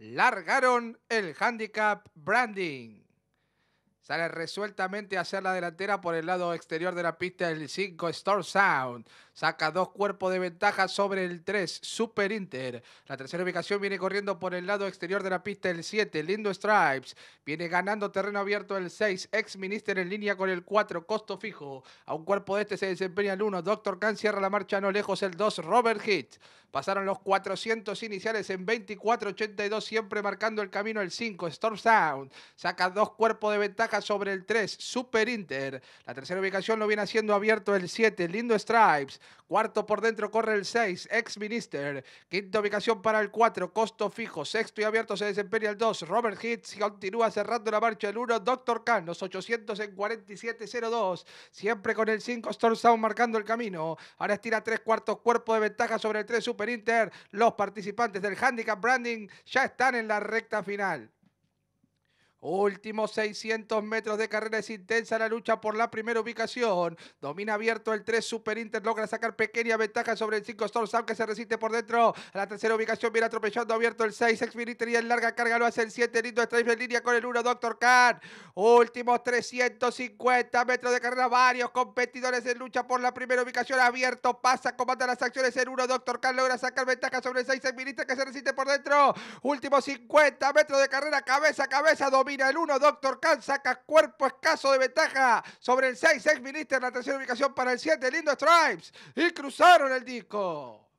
largaron el handicap branding. Sale resueltamente a hacer la delantera por el lado exterior de la pista el 5 Storm Sound. Saca dos cuerpos de ventaja sobre el 3 Super Inter. La tercera ubicación viene corriendo por el lado exterior de la pista el 7 Lindo Stripes. Viene ganando terreno abierto el 6 Ex Minister en línea con el 4 Costo Fijo. A un cuerpo de este se desempeña el 1 Doctor Khan cierra la marcha no lejos el 2 Robert Hit. Pasaron los 400 iniciales en 24.82 siempre marcando el camino el 5 Storm Sound. Saca dos cuerpos de ventaja sobre el 3, Super Inter. La tercera ubicación lo viene haciendo abierto el 7, Lindo Stripes. Cuarto por dentro corre el 6, Ex Minister. Quinta ubicación para el 4, Costo Fijo. Sexto y abierto se desempeña el 2, Robert Hitz. Continúa cerrando la marcha el 1, Doctor Khan. Los 800 en 47.02. Siempre con el 5, Storm Sound marcando el camino. Ahora estira tres cuartos cuerpo de ventaja sobre el 3, Super Inter. Los participantes del Handicap Branding ya están en la recta final. Últimos 600 metros de carrera es intensa la lucha por la primera ubicación. Domina abierto el 3 Super Inter, logra sacar pequeña ventaja sobre el 5 Storm que se resiste por dentro. A la tercera ubicación viene atropellando abierto el 6 militar y en larga carga lo hace el 7 Lindo Strife en línea con el 1 Doctor Khan. Últimos 350 metros de carrera, varios competidores en lucha por la primera ubicación. Abierto pasa, comanda las acciones el 1 Doctor Khan, logra sacar ventaja sobre el 6 militar que se resiste por dentro. Últimos 50 metros de carrera, cabeza cabeza, domina Mira el 1, Doctor Khan saca cuerpo escaso de ventaja sobre el 6, ex en la tercera ubicación para el 7, lindo Stripes, y cruzaron el disco.